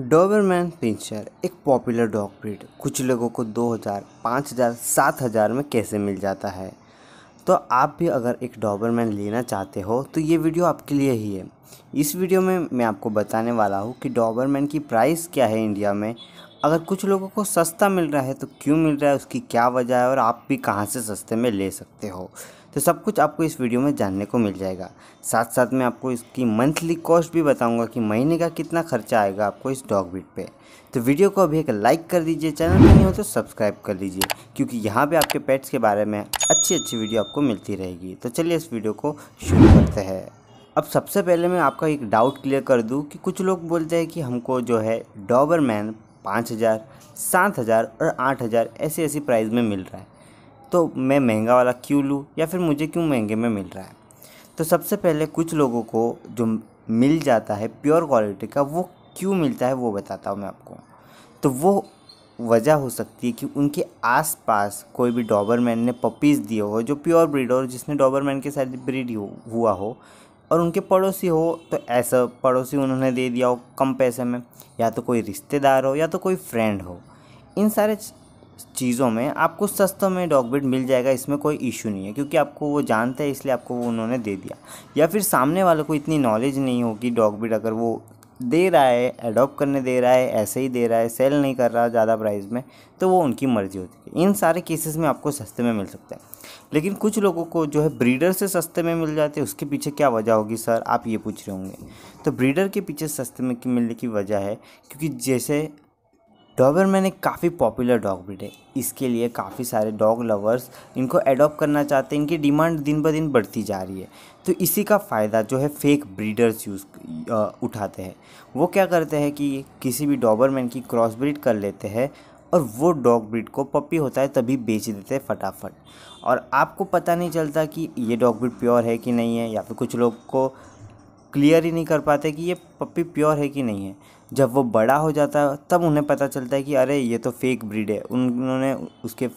Dobermann pinscher एक popular dog breed कुछ लोगों को 2000, 5000, 7000 में कैसे मिल जाता है तो आप भी अगर एक डोबरमैन लेना चाहते हो तो ये वीडियो आपके लिए ही है इस वीडियो में मैं आपको बताने वाला हूँ कि डोबरमैन की प्राइस क्या है इंडिया में अगर कुछ लोगों को सस्ता मिल रहा है तो क्यों मिल रहा है उसकी क्या वजह है और आप भी कहाँ से सस्ते में ले सकते हो तो सब कुछ आपको इस वीडियो में जानने को मिल जाएगा साथ साथ में आपको इसकी मंथली कॉस्ट भी बताऊंगा कि महीने का कितना खर्चा आएगा आपको इस डॉग बीट पे तो वीडियो को अभी एक लाइक कर दीजिए चैनल नहीं हो तो सब्सक्राइब कर लीजिए क्योंकि यहाँ पर आपके पेट्स के बारे में अच्छी अच्छी वीडियो आपको मिलती रहेगी तो चलिए इस वीडियो को शुरू करते हैं अब सबसे पहले मैं आपका एक डाउट क्लियर कर दूँ कि कुछ लोग बोलते हैं कि हमको जो है मैन पाँच हज़ार सात हज़ार और आठ हज़ार ऐसे ऐसी प्राइस में मिल रहा है तो मैं महंगा वाला क्यों लूँ या फिर मुझे क्यों महंगे में मिल रहा है तो सबसे पहले कुछ लोगों को जो मिल जाता है प्योर क्वालिटी का वो क्यों मिलता है वो बताता हूँ मैं आपको तो वो वजह हो सकती है कि उनके आसपास कोई भी डॉबरमैन ने पपीज़ दिए हो जो प्योर ब्रीड हो जिसने डॉबरमैन के साथ ब्रीड हुआ हो और उनके पड़ोसी हो तो ऐसा पड़ोसी उन्होंने दे दिया हो कम पैसे में या तो कोई रिश्तेदार हो या तो कोई फ्रेंड हो इन सारे चीज़ों में आपको सस्तों में डॉग बेड मिल जाएगा इसमें कोई इशू नहीं है क्योंकि आपको वो जानते हैं इसलिए आपको वो उन्होंने दे दिया या फिर सामने वालों को इतनी नॉलेज नहीं होगी डॉग बेड अगर वो दे रहा है अडोप्ट करने दे रहा है ऐसे ही दे रहा है सेल नहीं कर रहा ज़्यादा प्राइस में तो वो उनकी मर्ज़ी होती है इन सारे केसेस में आपको सस्ते में मिल सकता है लेकिन कुछ लोगों को जो है ब्रीडर से सस्ते में मिल जाते हैं उसके पीछे क्या वजह होगी सर आप ये पूछ रहे होंगे तो ब्रीडर के पीछे सस्ते में मिलने की वजह है क्योंकि जैसे डॉबरमैन एक काफ़ी पॉपुलर डॉग ब्रीड है इसके लिए काफ़ी सारे डॉग लवर्स इनको एडॉप्ट करना चाहते हैं इनकी डिमांड दिन ब दिन बढ़ती जा रही है तो इसी का फ़ायदा जो है फेक ब्रीडर्स यूज़ उठाते हैं वो क्या करते हैं कि किसी भी डॉबरमैन की क्रॉस ब्रीड कर लेते हैं और वो डॉग ब्रीड को पपी होता है तभी बेच देते हैं फटाफट और आपको पता नहीं चलता कि ये डॉग ब्रीड प्योर है कि नहीं है या फिर कुछ लोग को क्लियर ही नहीं कर पाते कि ये पप्पी प्योर है कि नहीं है जब वो बड़ा हो जाता है तब उन्हें पता चलता है कि अरे ये तो फेक ब्रीड है उन्होंने उसके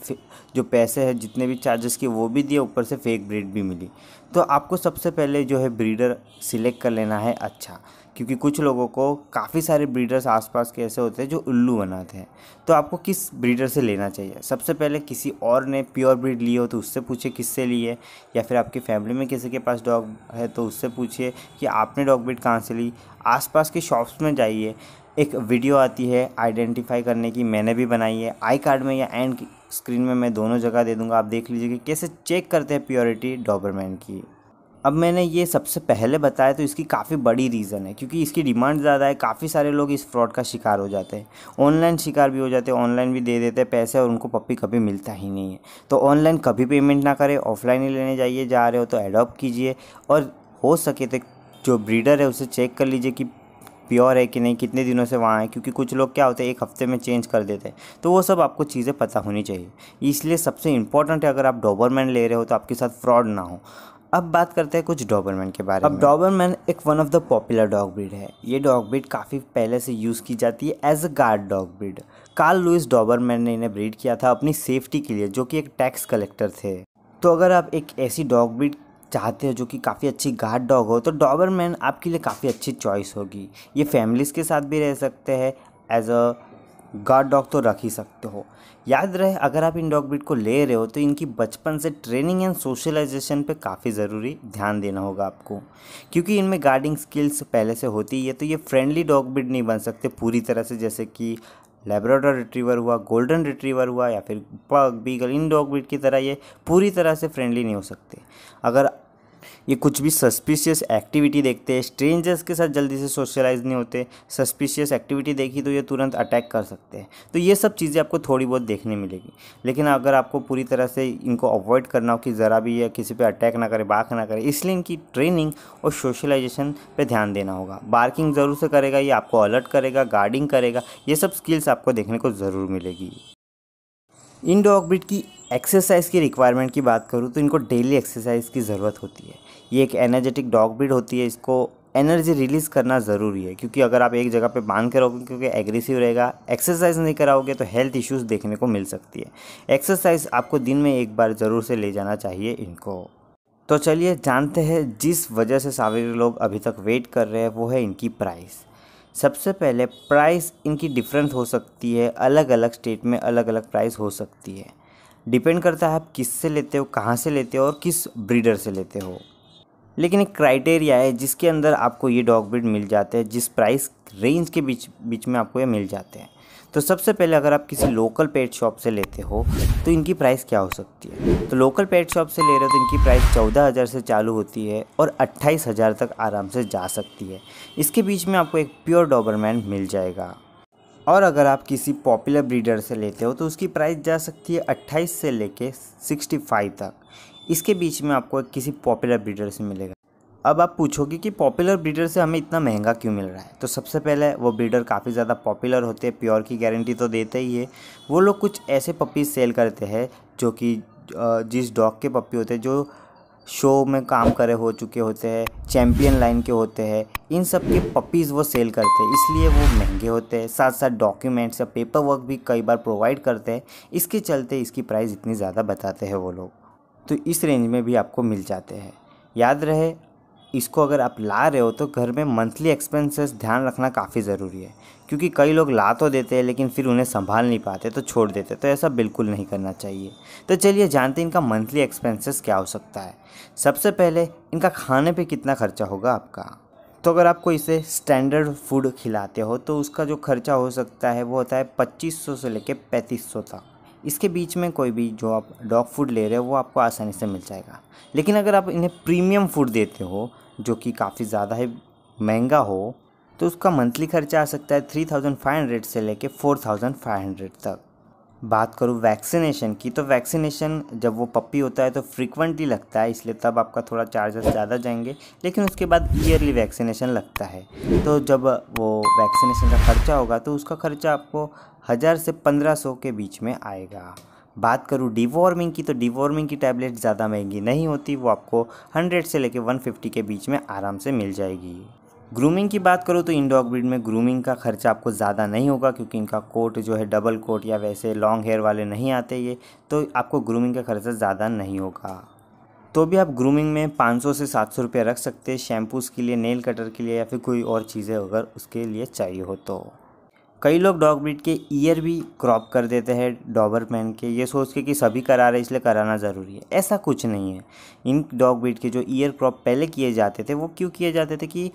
जो पैसे हैं जितने भी चार्जेस किए वो भी दिए ऊपर से फेक ब्रीड भी मिली तो आपको सबसे पहले जो है ब्रीडर सिलेक्ट कर लेना है अच्छा क्योंकि कुछ लोगों को काफ़ी सारे ब्रीडर्स आसपास के ऐसे होते हैं जो उल्लू बनाते हैं तो आपको किस ब्रीडर से लेना चाहिए सबसे पहले किसी और ने प्योर ब्रीड ली हो तो उससे पूछिए किससे ली है या फिर आपकी फैमिली में किसी के पास डॉग है तो उससे पूछिए कि आपने डॉग ब्रीड कहाँ से ली आसपास के शॉप्स में जाइए एक वीडियो आती है आइडेंटिफाई करने की मैंने भी बनाई है आई कार्ड में या एंड स्क्रीन में मैं दोनों जगह दे दूंगा आप देख लीजिए कि कैसे चेक करते हैं प्योरिटी डॉबरमैन की अब मैंने ये सबसे पहले बताया तो इसकी काफ़ी बड़ी रीज़न है क्योंकि इसकी डिमांड ज़्यादा है काफ़ी सारे लोग इस फ्रॉड का शिकार हो जाते हैं ऑनलाइन शिकार भी हो जाते हैं ऑनलाइन भी दे देते हैं पैसे और उनको पप्पी कभी मिलता ही नहीं है तो ऑनलाइन कभी पेमेंट ना करें ऑफलाइन ही लेने जाइए जा रहे हो तो एडॉप्ट कीजिए और हो सके तो जो ब्रीडर है उसे चेक कर लीजिए कि प्योर है कि नहीं कितने दिनों से वहाँ है क्योंकि कुछ लोग क्या होते हैं एक हफ्ते में चेंज कर देते हैं तो वो सब आपको चीज़ें पता होनी चाहिए इसलिए सबसे इंपॉर्टेंट है अगर आप डोबरमैन ले रहे हो तो आपके साथ फ्रॉड ना हो अब बात करते हैं कुछ डॉबरमैन के बारे अब में अब डॉबरमैन एक one of the popular dog breed है ये डॉग ब्रीड काफ़ी पहले से यूज़ की जाती है as a guard dog breed Karl Louis Dobermann ने इन्हें ब्रीड किया था अपनी सेफ्टी के लिए जो कि एक टैक्स कलेक्टर थे तो अगर आप एक ऐसी डॉग ब्रीड चाहते हो जो कि काफ़ी अच्छी गार्ड डॉग हो तो डॉबरमैन आपके लिए काफ़ी अच्छी चॉइस होगी ये फैमिलीज़ के साथ भी रह सकते हैं एज अ गार्ड डॉग तो रख ही सकते हो याद रहे अगर आप इन डॉग ब्रिड को ले रहे हो तो इनकी बचपन से ट्रेनिंग एंड सोशलाइजेशन पे काफ़ी ज़रूरी ध्यान देना होगा आपको क्योंकि इनमें गार्डिंग स्किल्स पहले से होती है तो ये फ्रेंडली डॉग ब्रिड नहीं बन सकते पूरी तरह से जैसे कि लेब्राडोर रिट्रीवर हुआ गोल्डन रिट्रीवर हुआ या फिर पग बीगल इन डॉग ब्रिड की तरह ये पूरी तरह से फ्रेंडली नहीं हो सकते अगर ये कुछ भी सस्पिशियस एक्टिविटी देखते हैं स्ट्रेंजर्स के साथ जल्दी से सोशलाइज नहीं होते सस्पिशियस एक्टिविटी देखी तो ये तुरंत अटैक कर सकते हैं तो ये सब चीज़ें आपको थोड़ी बहुत देखने मिलेगी लेकिन अगर आपको पूरी तरह से इनको अवॉइड करना हो कि ज़रा भी ये किसी पर अटैक ना करे बाख ना करे इसलिए इनकी ट्रेनिंग और सोशलाइजेशन पर ध्यान देना होगा बार्किंग ज़रूर से करेगा ये आपको अलर्ट करेगा गार्डिंग करेगा ये सब स्किल्स आपको देखने को ज़रूर मिलेगी इन डॉग ब्रिड की एक्सरसाइज की रिक्वायरमेंट की बात करूँ तो इनको डेली एक्सरसाइज की ज़रूरत होती है ये एक एनर्जेटिक डॉग ब्रीड होती है इसको एनर्जी रिलीज़ करना ज़रूरी है क्योंकि अगर आप एक जगह पे बांध के रहोगे क्योंकि एग्रेसिव रहेगा एक्सरसाइज नहीं कराओगे तो हेल्थ इश्यूज़ देखने को मिल सकती है एक्सरसाइज आपको दिन में एक बार ज़रूर से ले जाना चाहिए इनको तो चलिए जानते हैं जिस वजह से सावेरी लोग अभी तक वेट कर रहे हैं वो है इनकी प्राइस सबसे पहले प्राइस इनकी डिफरेंस हो सकती है अलग अलग स्टेट में अलग अलग प्राइस हो सकती है डिपेंड करता है आप किससे लेते हो कहाँ से लेते हो और किस ब्रीडर से लेते हो लेकिन एक क्राइटेरिया है जिसके अंदर आपको ये डॉग ब्रीड मिल जाते हैं जिस प्राइस रेंज के बीच बीच में आपको ये मिल जाते हैं तो सबसे पहले अगर आप किसी लोकल पेट शॉप से लेते हो तो इनकी प्राइस क्या हो सकती है तो लोकल पेट शॉप से ले रहे हो तो इनकी प्राइस चौदह हज़ार से चालू होती है और अट्ठाईस हज़ार तक आराम से जा सकती है इसके बीच में आपको एक प्योर डॉबरमैन मिल जाएगा और अगर आप किसी पॉपुलर ब्रीडर से लेते हो तो उसकी प्राइस जा सकती है 28 से लेके 65 तक इसके बीच में आपको किसी पॉपुलर ब्रीडर से मिलेगा अब आप पूछोगे कि पॉपुलर ब्रीडर से हमें इतना महंगा क्यों मिल रहा है तो सबसे पहले वो ब्रीडर काफ़ी ज़्यादा पॉपुलर होते हैं प्योर की गारंटी तो देते ही है वो लोग कुछ ऐसे पपीज़ सेल करते हैं जो कि जिस डॉग के पपी होते हैं जो शो में काम करे हो चुके होते हैं चैम्पियन लाइन के होते हैं इन सब के पपीज़ वो सेल करते हैं इसलिए वो महंगे होते हैं साथ साथ डॉक्यूमेंट्स या पेपर वर्क भी कई बार प्रोवाइड करते हैं इसके चलते इसकी प्राइस इतनी ज़्यादा बताते हैं वो लोग तो इस रेंज में भी आपको मिल जाते हैं याद रहे इसको अगर आप ला रहे हो तो घर में मंथली एक्सपेंसेस ध्यान रखना काफ़ी ज़रूरी है क्योंकि कई लोग ला तो देते हैं लेकिन फिर उन्हें संभाल नहीं पाते तो छोड़ देते तो ऐसा बिल्कुल नहीं करना चाहिए तो चलिए जानते हैं इनका मंथली एक्सपेंसेस क्या हो सकता है सबसे पहले इनका खाने पर कितना खर्चा होगा आपका तो अगर आपको इसे स्टैंडर्ड फूड खिलाते हो तो उसका जो खर्चा हो सकता है वो होता है पच्चीस सौ से लेकर पैंतीस सौ तक इसके बीच में कोई भी जो आप डॉग फूड ले रहे हो वो आपको आसानी से मिल जाएगा लेकिन अगर आप इन्हें प्रीमियम फूड देते हो जो कि काफ़ी ज़्यादा ही महंगा हो तो उसका मंथली खर्चा आ सकता है थ्री थाउजेंड फाइव हंड्रेड से लेके फोर थाउजेंड फाइव हंड्रेड तक बात करूँ वैक्सीनेशन की तो वैक्सीनेशन जब वो पप्पी होता है तो फ्रिक्वेंटली लगता है इसलिए तब आपका थोड़ा चार्जेस ज़्यादा जाएंगे लेकिन उसके बाद ईयरली वैक्सीनेशन लगता है तो जब वो वैक्सीनेशन का खर्चा होगा तो उसका खर्चा आपको हज़ार से पंद्रह सौ के बीच में आएगा बात करूँ डिवॉर्मिंग की तो डिवॉर्मिंग की टैबलेट ज़्यादा महंगी नहीं होती वो आपको हंड्रेड से लेकर वन फिफ्टी के बीच में आराम से मिल जाएगी ग्रूमिंग की बात करूँ तो इन डॉग ब्रीड में ग्रूमिंग का खर्चा आपको ज़्यादा नहीं होगा क्योंकि इनका कोट जो है डबल कोट या वैसे लॉन्ग हेयर वाले नहीं आते ये तो आपको ग्रूमिंग का खर्चा ज़्यादा नहीं होगा तो भी आप ग्रूमिंग में 500 से 700 रुपये रख सकते हैं शैम्पूस के लिए नेल कटर के लिए या फिर कोई और चीज़ें अगर उसके लिए चाहिए हो तो कई लोग डॉग ब्रीड के ईयर भी क्रॉप कर देते हैं डॉबर मैन के ये सोच के कि सभी करा रहे हैं इसलिए कराना ज़रूरी है ऐसा कुछ नहीं है इन डॉग ब्रीड के जो ईयर क्रॉप पहले किए जाते थे वो क्यों किए जाते थे कि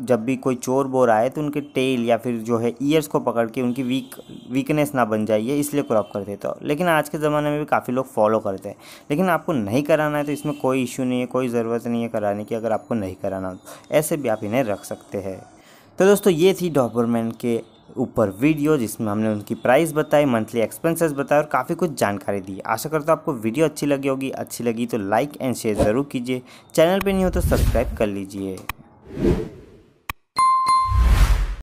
जब भी कोई चोर बोर आए तो उनके टेल या फिर जो है ईयर्स को पकड़ के उनकी वीक वीकनेस ना बन जाइए इसलिए क्रॉप कर थे लेकिन आज के ज़माने में भी काफ़ी लोग फॉलो करते हैं लेकिन आपको नहीं कराना है तो इसमें कोई इशू नहीं है कोई ज़रूरत नहीं है कराने की अगर आपको नहीं कराना हो ऐसे भी आप इन्हें रख सकते हैं तो दोस्तों ये थी डॉबरमैन के ऊपर वीडियो जिसमें हमने उनकी प्राइस बताई मंथली एक्सपेंसेस बताए और काफ़ी कुछ जानकारी दी आशा करता हूँ आपको वीडियो अच्छी लगी होगी अच्छी लगी तो लाइक एंड शेयर ज़रूर कीजिए चैनल पर नहीं हो तो सब्सक्राइब कर लीजिए